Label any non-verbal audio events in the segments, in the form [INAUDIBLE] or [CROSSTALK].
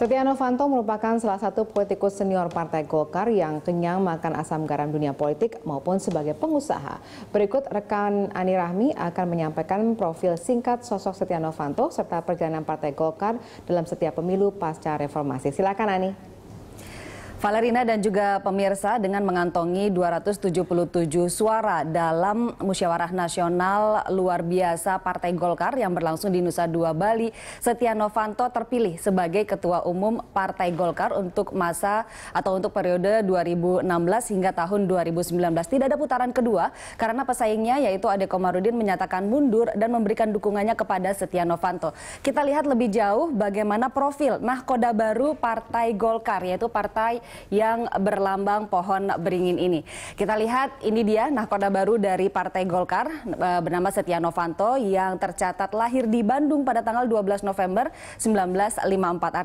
Setia Novanto merupakan salah satu politikus senior Partai Golkar yang kenyang makan asam garam dunia politik maupun sebagai pengusaha. Berikut rekan Ani Rahmi akan menyampaikan profil singkat sosok Setia Novanto serta perjalanan Partai Golkar dalam setiap pemilu pasca reformasi. Silakan Ani. Valerina dan juga pemirsa dengan mengantongi 277 suara dalam musyawarah nasional luar biasa Partai Golkar yang berlangsung di Nusa Dua Bali, Setia Novanto terpilih sebagai ketua umum Partai Golkar untuk masa atau untuk periode 2016 hingga tahun 2019. Tidak ada putaran kedua karena pesaingnya yaitu Ade Komarudin menyatakan mundur dan memberikan dukungannya kepada Setia Novanto. Kita lihat lebih jauh bagaimana profil nahkoda baru Partai Golkar yaitu Partai yang berlambang pohon beringin ini. Kita lihat ini dia nahkoda baru dari Partai Golkar e, bernama Setia Novanto yang tercatat lahir di Bandung pada tanggal 12 November 1954.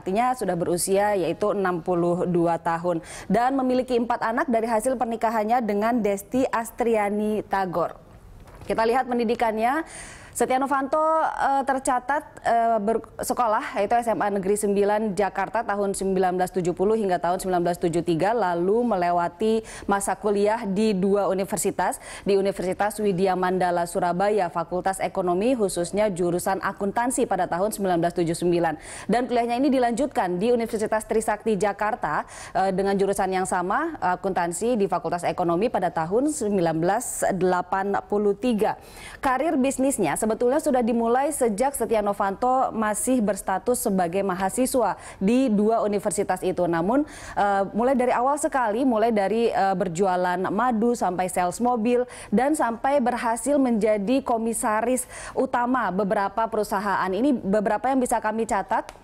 Artinya sudah berusia yaitu 62 tahun dan memiliki empat anak dari hasil pernikahannya dengan Desti Astriani Tagor. Kita lihat pendidikannya. Setia Novanto uh, tercatat uh, eh, bersekolah yaitu SMA Negeri 9 Jakarta tahun 1970 hingga tahun 1973 lalu melewati masa kuliah di dua universitas di Universitas Widya Mandala Surabaya Fakultas Ekonomi khususnya jurusan akuntansi pada tahun 1979 dan kuliahnya ini dilanjutkan di Universitas Trisakti Jakarta uh, dengan jurusan yang sama akuntansi di Fakultas Ekonomi pada tahun 1983. Karir bisnisnya sebetulnya sudah dimulai sejak Setia Novanto masih berstatus sebagai mahasiswa di dua universitas itu. Namun uh, mulai dari awal sekali, mulai dari uh, berjualan madu sampai sales mobil dan sampai berhasil menjadi komisaris utama beberapa perusahaan. Ini beberapa yang bisa kami catat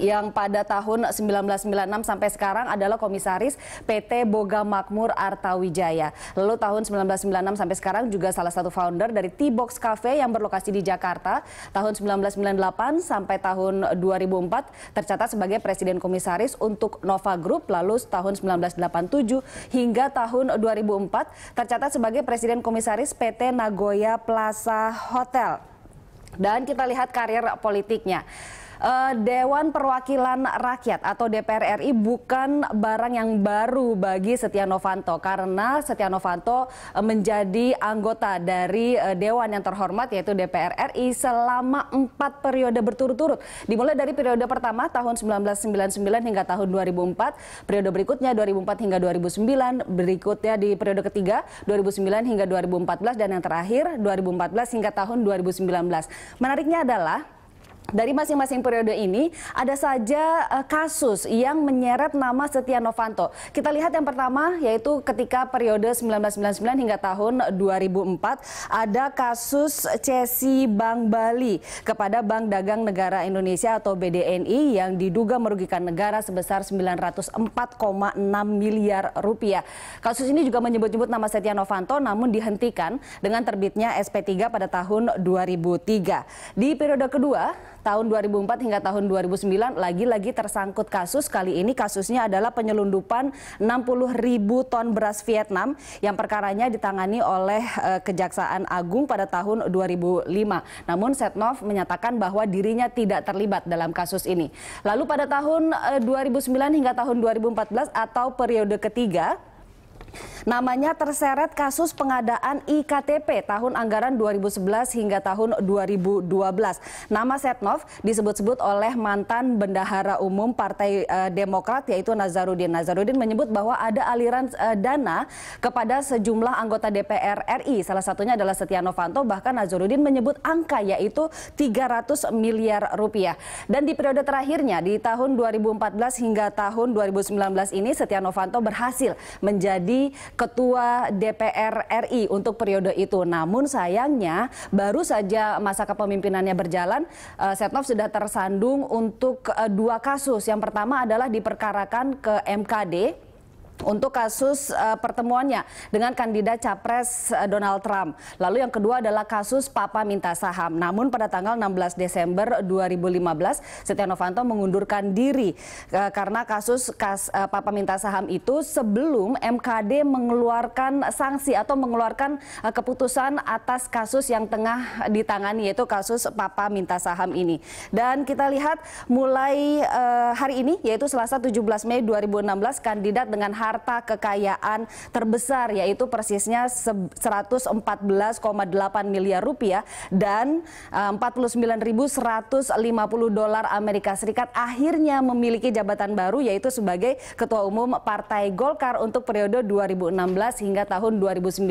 yang pada tahun 1996 sampai sekarang adalah komisaris PT Boga Makmur Artawijaya. Lalu tahun 1996 sampai sekarang juga salah satu founder dari T-Box Cafe yang berlokasi di Jakarta. Tahun 1998 sampai tahun 2004 tercatat sebagai presiden komisaris untuk Nova Group. Lalu tahun 1987 hingga tahun 2004 tercatat sebagai presiden komisaris PT Nagoya Plaza Hotel. Dan kita lihat karir politiknya uh, Dewan Perwakilan Rakyat atau DPR RI bukan barang yang baru bagi Setia Novanto karena Setia Novanto eh, menjadi anggota dari eh, dewan yang terhormat yaitu DPR RI selama empat periode berturut-turut. Dimulai dari periode pertama tahun 1999 hingga tahun 2004, periode berikutnya 2004 hingga 2009, berikutnya di periode ketiga 2009 hingga 2014 dan yang terakhir 2014 hingga tahun 2019. Menariknya adalah dari masing-masing periode ini ada saja uh, kasus yang menyeret nama Setia Novanto. Kita lihat yang pertama yaitu ketika periode 1999 hingga tahun 2004 ada kasus cesi Bank Bali kepada Bank Dagang Negara Indonesia atau BDNI yang diduga merugikan negara sebesar 904,6 miliar rupiah. Kasus ini juga menyebut-nyebut nama Setia Novanto namun dihentikan dengan terbitnya SP3 pada tahun 2003. Di periode kedua tahun 2004 hingga tahun 2009 lagi-lagi tersangkut kasus. Kali ini kasusnya adalah penyelundupan 60 ribu ton beras Vietnam yang perkaranya ditangani oleh eh, Kejaksaan Agung pada tahun 2005. Namun Setnov menyatakan bahwa dirinya tidak terlibat dalam kasus ini. Lalu pada tahun eh, 2009 hingga tahun 2014 atau periode ketiga Namanya terseret kasus pengadaan IKTP tahun anggaran 2011 hingga tahun 2012. Nama Setnov disebut-sebut oleh mantan Bendahara Umum Partai eh, Demokrat yaitu Nazarudin. Nazarudin menyebut bahwa ada aliran eh, dana kepada sejumlah anggota DPR RI. Salah satunya adalah Setia Novanto bahkan Nazarudin menyebut angka yaitu 300 miliar rupiah. Dan di periode terakhirnya di tahun 2014 hingga tahun 2019 ini Setia Novanto berhasil menjadi ketua DPR RI untuk periode itu. Namun sayangnya baru saja masa kepemimpinannya berjalan, eh, Setnov sudah tersandung untuk eh, dua kasus. Yang pertama adalah diperkarakan ke MKD untuk kasus uh, pertemuannya dengan kandidat capres uh, Donald Trump. Lalu yang kedua adalah kasus Papa minta saham. Namun pada tanggal 16 Desember 2015 Setia Novanto mengundurkan diri uh, karena kasus kas, uh, Papa minta saham itu sebelum MKD mengeluarkan sanksi atau mengeluarkan uh, keputusan atas kasus yang tengah ditangani yaitu kasus Papa minta saham ini. Dan kita lihat mulai uh, hari ini yaitu Selasa 17 Mei 2016 kandidat dengan harta kekayaan terbesar yaitu persisnya 114,8 miliar rupiah dan 49.150 eh, dolar Amerika Serikat akhirnya memiliki jabatan baru yaitu sebagai Ketua Umum Partai Golkar untuk periode 2016 hingga tahun 2019.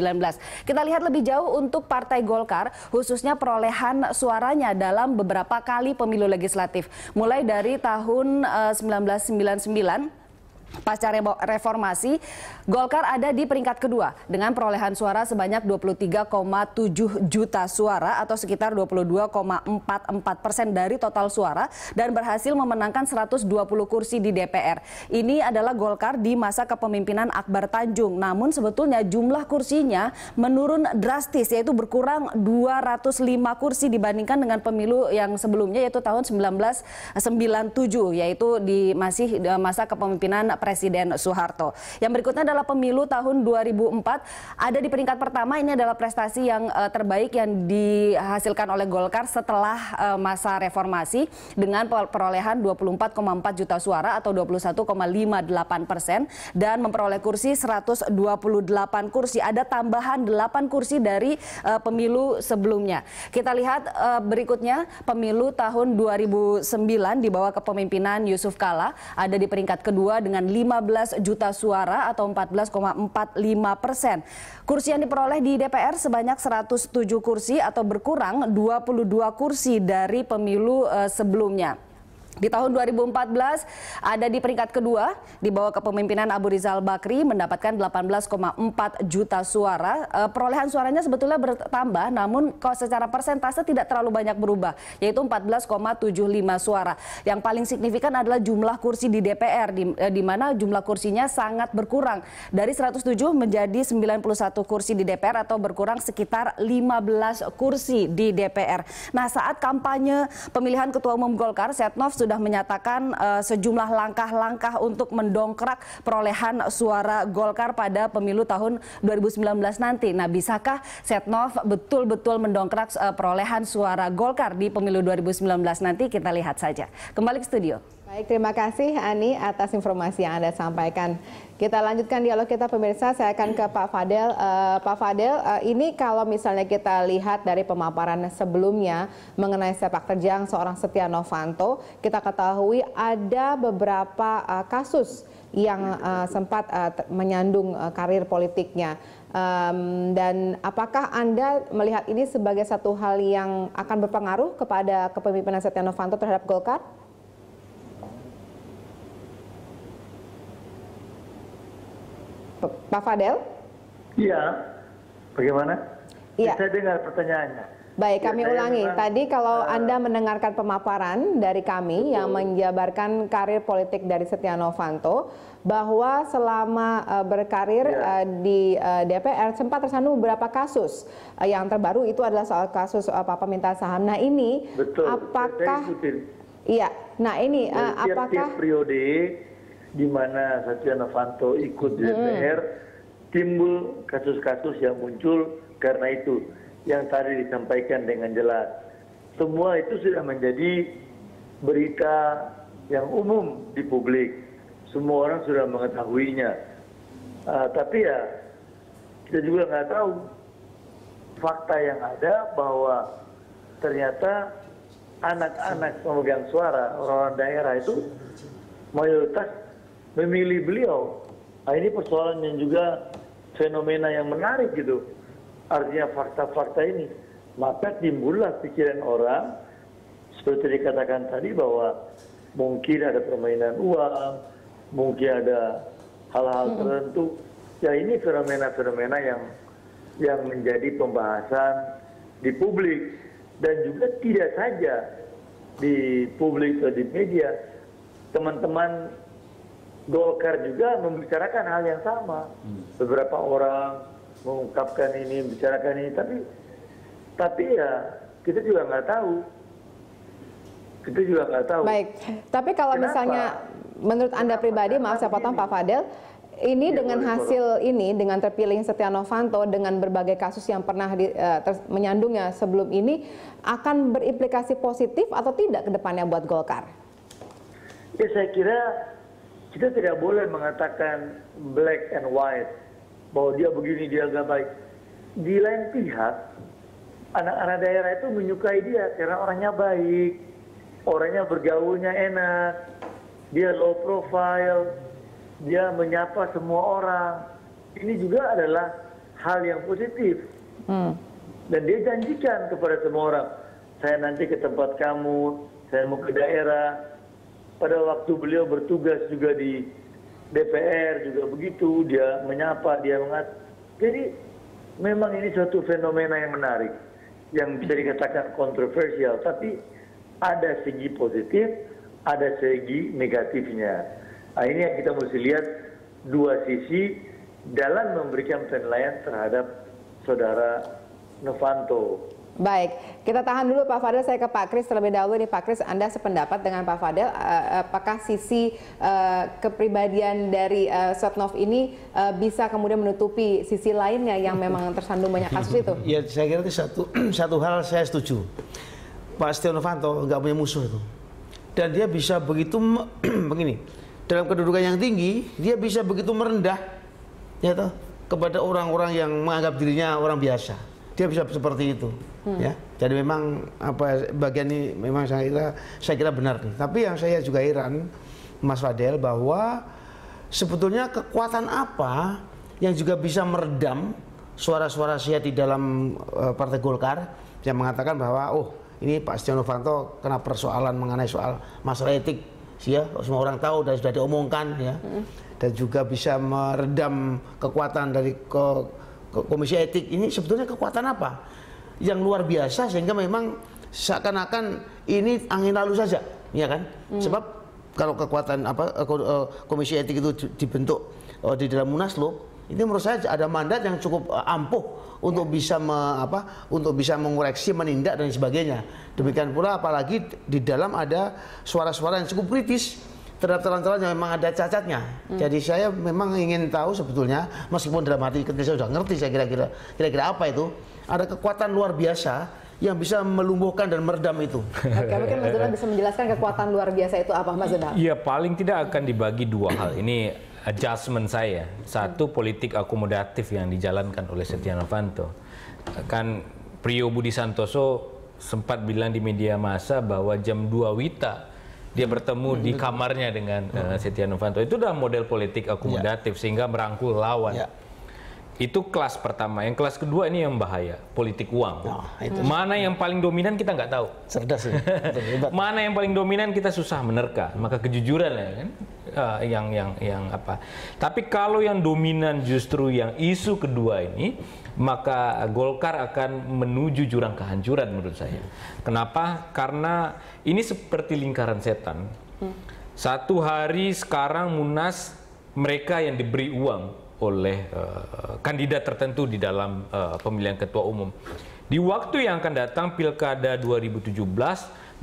Kita lihat lebih jauh untuk Partai Golkar khususnya perolehan suaranya dalam beberapa kali pemilu legislatif mulai dari tahun 1999 eh, Pasca reformasi, Golkar ada di peringkat kedua dengan perolehan suara sebanyak 23,7 juta suara atau sekitar 22,44 persen dari total suara dan berhasil memenangkan 120 kursi di DPR. Ini adalah Golkar di masa kepemimpinan Akbar Tanjung. Namun sebetulnya jumlah kursinya menurun drastis yaitu berkurang 205 kursi dibandingkan dengan pemilu yang sebelumnya yaitu tahun 1997 yaitu di masih eh, masa kepemimpinan Presiden Soeharto. Yang berikutnya adalah pemilu tahun 2004 ada di peringkat pertama ini adalah prestasi yang uh, terbaik yang dihasilkan oleh Golkar setelah uh, masa reformasi dengan perolehan 24,4 juta suara atau 21,58 persen dan memperoleh kursi 128 kursi. Ada tambahan 8 kursi dari uh, pemilu sebelumnya. Kita lihat uh, berikutnya pemilu tahun 2009 di bawah kepemimpinan Yusuf Kala ada di peringkat kedua dengan 15 juta suara atau 14,45 persen. Kursi yang diperoleh di DPR sebanyak 107 kursi atau berkurang 22 kursi dari pemilu eh, sebelumnya. Di tahun 2014 ada di peringkat kedua di bawah kepemimpinan Abu Rizal Bakri mendapatkan 18,4 juta suara. Eh, perolehan suaranya sebetulnya bertambah namun kalau secara persentase tidak terlalu banyak berubah yaitu 14,75 suara. Yang paling signifikan adalah jumlah kursi di DPR di, eh, di mana jumlah kursinya sangat berkurang dari 107 menjadi 91 kursi di DPR atau berkurang sekitar 15 kursi di DPR. Nah, saat kampanye pemilihan ketua umum Golkar Setnov sudah menyatakan uh, sejumlah langkah-langkah untuk mendongkrak perolehan suara Golkar pada pemilu tahun 2019 nanti. Nah, bisakah Setnov betul-betul mendongkrak uh, perolehan suara Golkar di pemilu 2019 nanti? Kita lihat saja. Kembali ke studio. Baik, terima kasih Ani atas informasi yang Anda sampaikan. Kita lanjutkan dialog kita pemirsa. Saya akan ke Pak Fadel. Uh, Pak Fadel, uh, ini kalau misalnya kita lihat dari pemaparan sebelumnya mengenai sepak terjang seorang Setia Novanto, kita ketahui ada beberapa uh, kasus yang uh, sempat uh, menyandung uh, karir politiknya. Um, dan apakah Anda melihat ini sebagai satu hal yang akan berpengaruh kepada kepemimpinan Setia Novanto terhadap Golkar? Pak Fadel? Iya. Bagaimana? Iya. Saya dengar pertanyaannya. Baik, iya, kami ulangi. Memang, Tadi kalau uh, Anda mendengarkan pemaparan dari kami betul. yang menjabarkan karir politik dari Setia Novanto bahwa selama uh, berkarir ya. uh, di uh, DPR sempat tersandung beberapa kasus. Uh, yang terbaru itu adalah soal kasus uh, Papa minta saham. Nah, ini betul. apakah Iya. Nah, ini uh, tiap, apakah tiap periode di mana Setia Novanto ikut di DPR, hmm. timbul kasus-kasus yang muncul karena itu yang tadi disampaikan dengan jelas. Semua itu sudah menjadi berita yang umum di publik. Semua orang sudah mengetahuinya. Uh, tapi ya kita juga nggak tahu fakta yang ada bahwa ternyata anak-anak pemegang suara orang-orang daerah itu mayoritas memilih beliau. Nah, ini persoalan yang juga fenomena yang menarik gitu. Artinya fakta-fakta ini. Maka timbullah pikiran orang seperti dikatakan tadi bahwa mungkin ada permainan uang, mungkin ada hal-hal tertentu. Ya ini fenomena-fenomena yang yang menjadi pembahasan di publik dan juga tidak saja di publik atau di media teman-teman Golkar juga membicarakan hal yang sama. Hmm. Beberapa orang mengungkapkan ini, membicarakan ini, tapi tapi ya kita juga nggak tahu. Kita juga nggak tahu. Baik, tapi kalau Kenapa? misalnya menurut Kenapa? anda pribadi, maaf saya potong Pak Fadel, ini ya, dengan hasil ini, dengan terpilih Setia Novanto, dengan berbagai kasus yang pernah di, uh, ter, menyandungnya sebelum ini, akan berimplikasi positif atau tidak ke depannya buat Golkar? Ya saya kira kita tidak boleh mengatakan black and white bahwa dia begini dia agak baik. Di lain pihak, anak-anak daerah itu menyukai dia karena orangnya baik, orangnya bergaulnya enak, dia low profile, dia menyapa semua orang. Ini juga adalah hal yang positif. Hmm. Dan dia janjikan kepada semua orang, saya nanti ke tempat kamu, saya mau ke daerah, pada waktu beliau bertugas juga di DPR juga begitu dia menyapa dia mengat jadi memang ini suatu fenomena yang menarik yang bisa dikatakan kontroversial tapi ada segi positif ada segi negatifnya nah, ini yang kita mesti lihat dua sisi dalam memberikan penilaian terhadap saudara Novanto. Baik, kita tahan dulu Pak Fadel, saya ke Pak Kris terlebih dahulu nih Pak Kris, Anda sependapat dengan Pak Fadel, eh, eh, apakah sisi uh, kepribadian dari uh, ini uh, bisa kemudian menutupi sisi lainnya yang memang tersandung banyak kasus itu? Ya saya kira itu satu [CLEARS THROAT] satu hal saya setuju. Pak Setia Novanto nggak punya musuh itu, dan dia bisa begitu [CLEARS THROAT] begini dalam kedudukan yang tinggi dia bisa begitu merendah ya toh kepada orang-orang yang menganggap dirinya orang biasa dia bisa seperti itu hmm. ya jadi memang apa bagian ini memang saya kira saya kira benar Tapi yang saya juga heran Mas Fadel bahwa sebetulnya kekuatan apa yang juga bisa meredam suara-suara sia di dalam eh, Partai Golkar yang mengatakan bahwa oh ini Pak Setia Novanto kena persoalan mengenai soal masalah etik sih ya semua orang tahu dan sudah diomongkan ya dan juga bisa meredam kekuatan dari ke komisi etik ini sebetulnya kekuatan apa yang luar biasa sehingga memang seakan-akan ini angin lalu saja, ya kan? Hmm. Sebab kalau kekuatan apa eh, eh, komisi etik itu dibentuk eh, di dalam munaslub ini menurut saya ada mandat yang cukup ampuh untuk ya. bisa me, apa untuk bisa mengoreksi menindak dan sebagainya demikian pula apalagi di dalam ada suara-suara yang cukup kritis terhadap calon-calon yang memang ada cacatnya hmm. jadi saya memang ingin tahu sebetulnya meskipun dalam hati saya sudah ngerti saya kira-kira kira-kira apa itu ada kekuatan luar biasa yang bisa melumbuhkan dan meredam itu. [LAUGHS] Oke, mungkin Mas Donald bisa menjelaskan kekuatan luar biasa itu apa, Mas Donald? Iya, paling tidak akan dibagi dua hal. Ini adjustment saya. Satu politik akomodatif yang dijalankan oleh Setia Novanto. Kan Priyo Budi Santoso sempat bilang di media massa bahwa jam 2 Wita dia bertemu di hmm. kamarnya dengan uh, Setia Novanto. Itu adalah model politik akomodatif yeah. sehingga merangkul lawan. Yeah itu kelas pertama. Yang kelas kedua ini yang bahaya, politik uang. Oh, itu. Mana yang paling dominan kita nggak tahu. Cerdas ya. [LAUGHS] Mana yang paling dominan kita susah menerka. Maka kejujuran ya kan uh, yang yang yang apa. Tapi kalau yang dominan justru yang isu kedua ini, maka Golkar akan menuju jurang kehancuran menurut saya. Kenapa? Karena ini seperti lingkaran setan. Hmm. Satu hari sekarang Munas mereka yang diberi uang oleh uh, kandidat tertentu di dalam uh, pemilihan ketua umum. Di waktu yang akan datang Pilkada 2017,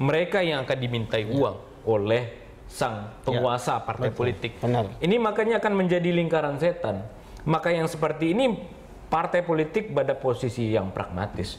mereka yang akan dimintai ya. uang oleh sang ya. penguasa ya, partai betul. politik. Benar. Ini makanya akan menjadi lingkaran setan. Maka yang seperti ini partai politik pada posisi yang pragmatis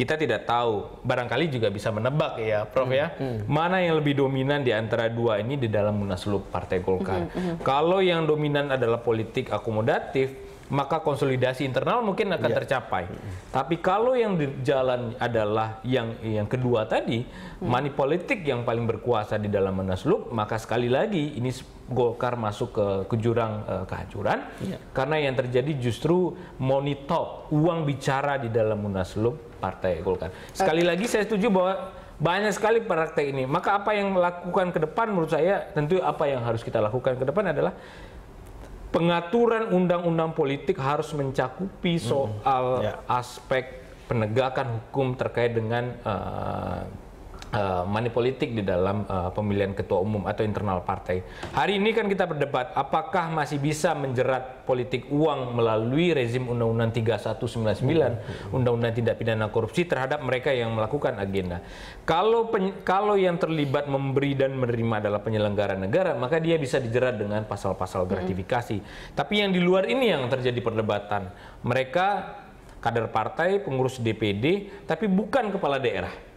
kita tidak tahu. Barangkali juga bisa menebak ya, Prof hmm. ya. Hmm. Mana yang lebih dominan di antara dua ini di dalam munaslup Partai Golkar. Hmm. Hmm. Kalau yang dominan adalah politik akomodatif, maka konsolidasi internal mungkin akan yeah. tercapai. Hmm, hmm. Tapi kalau yang di jalan adalah yang yang kedua tadi, hmm. money politik yang paling berkuasa di dalam Munaslup, maka sekali lagi ini Golkar masuk ke, kejurang uh, eh, kehancuran yeah. karena yang terjadi justru monitor uang bicara di dalam Munaslup Partai Golkar. Sekali lagi saya setuju bahwa banyak sekali praktek ini. Maka apa yang lakukan ke depan menurut saya tentu apa yang harus kita lakukan ke depan adalah pengaturan undang-undang politik harus mencakupi hmm. soal hmm, ya. yeah. aspek penegakan hukum terkait dengan uh, Eh, money politik di dalam uh, pemilihan ketua umum atau internal partai. Hari ini kan kita berdebat apakah masih bisa menjerat politik uang melalui rezim Undang-Undang 3199, hmm. Undang-Undang Tindak Pidana Korupsi terhadap mereka yang melakukan agenda. Kalau peny kalau yang terlibat memberi dan menerima adalah penyelenggara negara, maka dia bisa dijerat dengan pasal-pasal hmm. gratifikasi. Mm -hmm. Tapi yang di luar ini yang terjadi perdebatan. Mereka kader partai, pengurus DPD, tapi bukan kepala daerah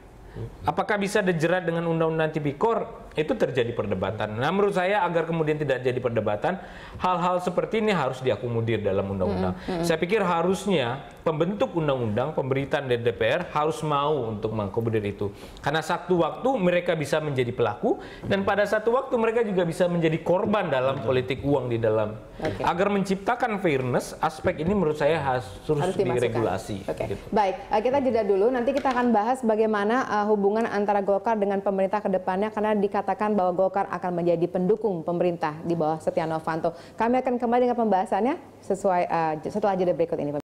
Apakah bisa dijerat dengan undang-undang tipikor? itu terjadi perdebatan. Nah, menurut saya agar kemudian tidak jadi perdebatan, hal-hal seperti ini harus diakomodir dalam undang-undang. Mm -hmm. Saya pikir harusnya pembentuk undang-undang, pemberitaan dari DPR harus mau untuk mengakomodir itu. Karena satu waktu mereka bisa menjadi pelaku dan mm-hmm. pada satu waktu mereka juga bisa menjadi korban dalam mm-hmm. politik uang di dalam. Okay. Agar menciptakan fairness, aspek ini menurut saya harus, harus diregulasi. Okay. Gitu. Baik, eh, kita jeda dulu. Nanti kita akan bahas bagaimana uh, hubungan antara Golkar dengan pemerintah ke depannya karena dikatakan mengatakan bahwa Golkar akan menjadi pendukung pemerintah di bawah Setia Novanto. Kami akan kembali dengan pembahasannya sesuai uh, setelah jeda berikut ini.